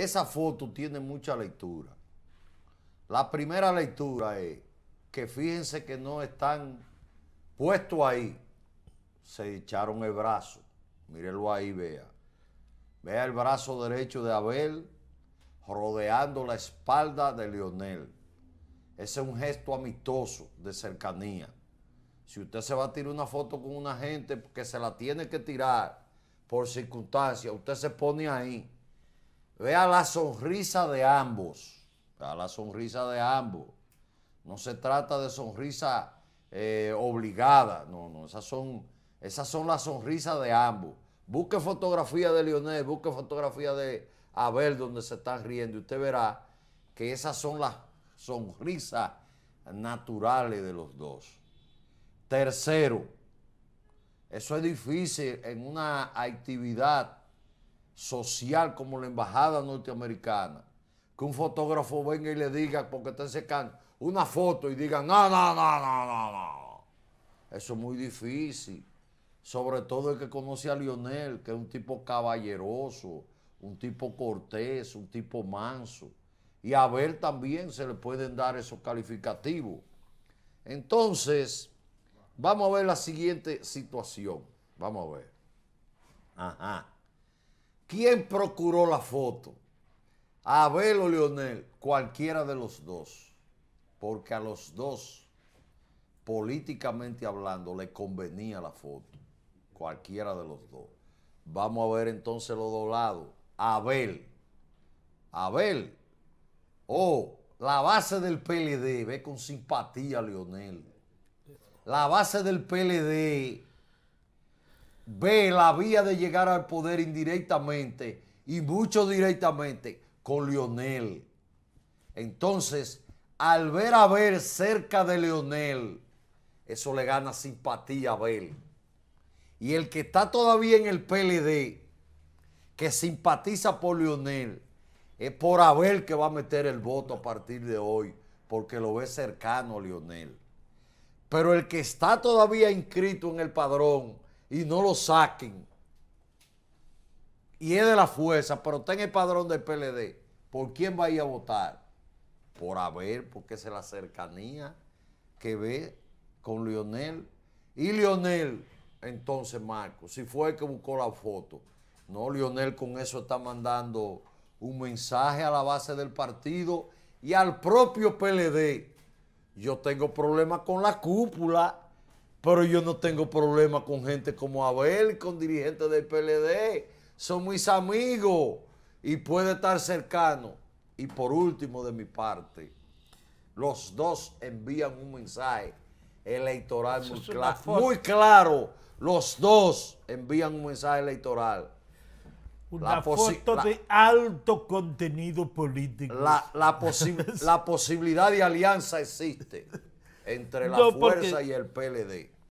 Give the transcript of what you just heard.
Esa foto tiene mucha lectura. La primera lectura es que fíjense que no están puestos ahí. Se echaron el brazo. Mírenlo ahí, vea. Vea el brazo derecho de Abel rodeando la espalda de Lionel. Ese es un gesto amistoso de cercanía. Si usted se va a tirar una foto con una gente que se la tiene que tirar por circunstancia, usted se pone ahí Vea la sonrisa de ambos. Vea la sonrisa de ambos. No se trata de sonrisa eh, obligada. No, no, esas son, esas son las sonrisas de ambos. Busque fotografía de Lionel, busque fotografía de Abel donde se están riendo y usted verá que esas son las sonrisas naturales de los dos. Tercero, eso es difícil en una actividad social como la embajada norteamericana, que un fotógrafo venga y le diga, porque está secando, una foto y diga, no, no, no, no, no, no. Eso es muy difícil. Sobre todo el que conoce a Lionel, que es un tipo caballeroso, un tipo cortés, un tipo manso. Y a ver también se le pueden dar esos calificativos. Entonces, vamos a ver la siguiente situación. Vamos a ver. Ajá. ¿Quién procuró la foto? Abel o Leonel, cualquiera de los dos. Porque a los dos, políticamente hablando, le convenía la foto. Cualquiera de los dos. Vamos a ver entonces los dos lados. Abel. Abel. Oh, la base del PLD. Ve con simpatía, Leonel. La base del PLD ve la vía de llegar al poder indirectamente y mucho directamente con Lionel. Entonces, al ver a Abel cerca de Lionel, eso le gana simpatía a Abel. Y el que está todavía en el PLD, que simpatiza por Lionel, es por Abel que va a meter el voto a partir de hoy, porque lo ve cercano a Lionel. Pero el que está todavía inscrito en el padrón y no lo saquen. Y es de la fuerza, pero está el padrón del PLD. ¿Por quién va a ir a votar? Por haber, porque es la cercanía que ve con Lionel. Y Lionel, entonces, Marco, si fue el que buscó la foto. No, Lionel con eso está mandando un mensaje a la base del partido y al propio PLD. Yo tengo problemas con la cúpula pero yo no tengo problema con gente como Abel, con dirigentes del PLD. Son mis amigos y puede estar cercano. Y por último, de mi parte, los dos envían un mensaje electoral muy, claro muy, claro. Los dos envían un mensaje electoral. Una foto de alto contenido político. La, la, la posibilidad de alianza existe entre la fuerza y el PLD.